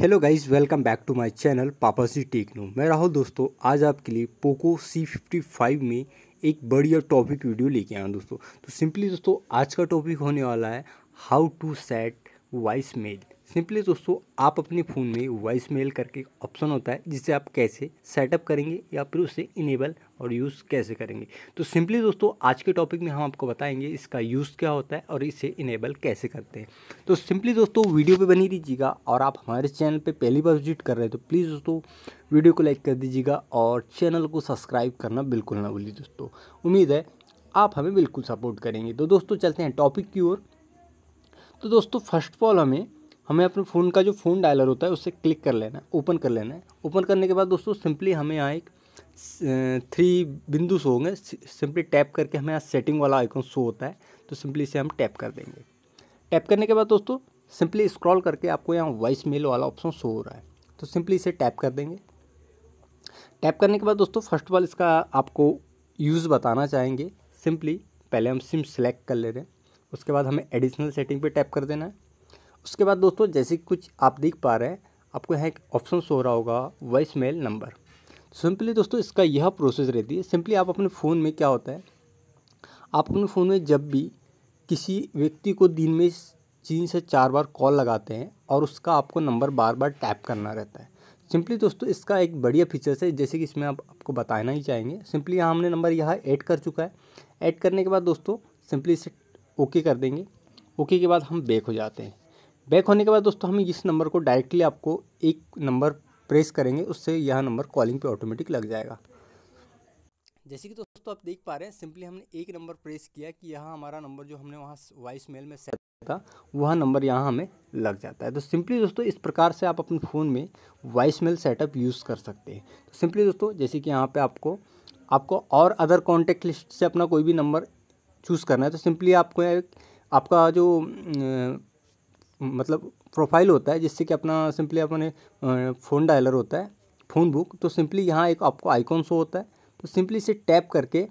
hello guys welcome back to my channel C techno मैं राहुल दोस्तों आज आपके लिए पोको सी फिफ्टी फाइव में एक बढ़िया टॉपिक वीडियो लेके आया दोस्तों तो सिंपली दोस्तों आज का टॉपिक होने वाला है how to set voice mail simply दोस्तों आप अपने फ़ोन में वॉइस मेल करके ऑप्शन होता है जिसे आप कैसे सेटअप करेंगे या फिर उसे इनेबल और यूज़ कैसे करेंगे तो सिंपली दोस्तों आज के टॉपिक में हम आपको बताएंगे इसका यूज़ क्या होता है और इसे इनेबल कैसे करते हैं तो सिंपली दोस्तों वीडियो पे बनी दीजिएगा और आप हमारे चैनल पे पहली बार विजिट कर रहे हैं तो प्लीज़ दोस्तों वीडियो को लाइक कर दीजिएगा और चैनल को सब्सक्राइब करना बिल्कुल ना भूलिए दोस्तों उम्मीद है आप हमें बिल्कुल सपोर्ट करेंगे तो दोस्तों चलते हैं टॉपिक की ओर तो दोस्तों फर्स्ट ऑफ ऑल हमें हमें अपने फ़ोन का जो फ़ोन डायलर होता है उससे क्लिक कर लेना है ओपन कर लेना है ओपन करने के बाद दोस्तों सिंपली हमें यहाँ एक थ्री बिंदु शो होंगे सिंपली टैप करके हमें यहाँ सेटिंग वाला आइकन शो होता है तो सिंपली इसे हम टैप कर देंगे टैप करने के बाद दोस्तों सिंपली स्क्रॉल करके आपको यहाँ वॉइस मेल वाला ऑप्शन शो हो रहा है तो सिंपली इसे टैप कर देंगे टैप करने के बाद दोस्तों फर्स्ट ऑफ ऑल इसका आपको यूज़ बताना चाहेंगे सिंपली पहले हम सिम सेलेक्ट कर ले रहे हैं उसके बाद हमें एडिशनल सेटिंग पे टैप कर देना है उसके बाद दोस्तों जैसे कुछ आप देख पा रहे हैं आपको यहाँ एक ऑप्शन शो रहा होगा वॉइस मेल नंबर सिंपली दोस्तों इसका यह प्रोसेस रहती है सिंपली आप अपने फ़ोन में क्या होता है आप अपने फ़ोन में जब भी किसी व्यक्ति को दिन में तीन से चार बार कॉल लगाते हैं और उसका आपको नंबर बार बार टैप करना रहता है सिंपली दोस्तों इसका एक बढ़िया फीचर्स है जैसे कि इसमें आप आपको बताना ही चाहेंगे सिंपली यहाँ हमने नंबर यहाँ ऐड कर चुका है ऐड करने के बाद दोस्तों सिंपली इसे ओके कर देंगे ओके के बाद हम बैक हो जाते हैं बैक होने के बाद दोस्तों हम इस नंबर को डायरेक्टली आपको एक नंबर प्रेस करेंगे उससे यह नंबर कॉलिंग पे ऑटोमेटिक लग जाएगा जैसे कि दोस्तों आप देख पा रहे हैं सिंपली हमने एक नंबर प्रेस किया कि यहाँ हमारा नंबर जो हमने वहाँ वॉइस मेल में सेट था वह नंबर यहाँ हमें लग जाता है तो सिंपली दोस्तों इस प्रकार से आप अपने फ़ोन में वॉइस मेल सेटअप यूज़ कर सकते हैं तो सिंपली दोस्तों जैसे कि यहाँ पे आपको आपको और अदर कॉन्टैक्ट लिस्ट से अपना कोई भी नंबर चूज़ करना है तो सिंपली आपको एक आपका जो मतलब प्रोफाइल होता है जिससे कि अपना सिंपली अपने फ़ोन डायलर होता है फ़ोन बुक तो सिंपली यहाँ एक आपको आइकॉन शो होता है तो सिंपली इसे टैप करके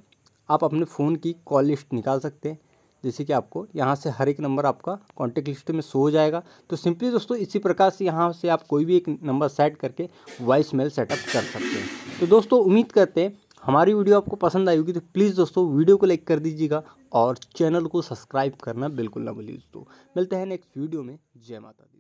आप अपने फ़ोन की कॉल लिस्ट निकाल सकते हैं जैसे कि आपको यहाँ से हर एक नंबर आपका कॉन्टेक्ट लिस्ट में शो हो जाएगा तो सिंपली दोस्तों इसी प्रकार से यहाँ से आप कोई भी एक नंबर सेट करके वॉइस मेल सेटअप कर सकते हैं तो दोस्तों उम्मीद करते हैं हमारी वीडियो आपको पसंद आई होगी तो प्लीज़ दोस्तों वीडियो को लाइक कर दीजिएगा और चैनल को सब्सक्राइब करना बिल्कुल ना भूलिए दोस्तों मिलते हैं नेक्स्ट वीडियो में जय माता दी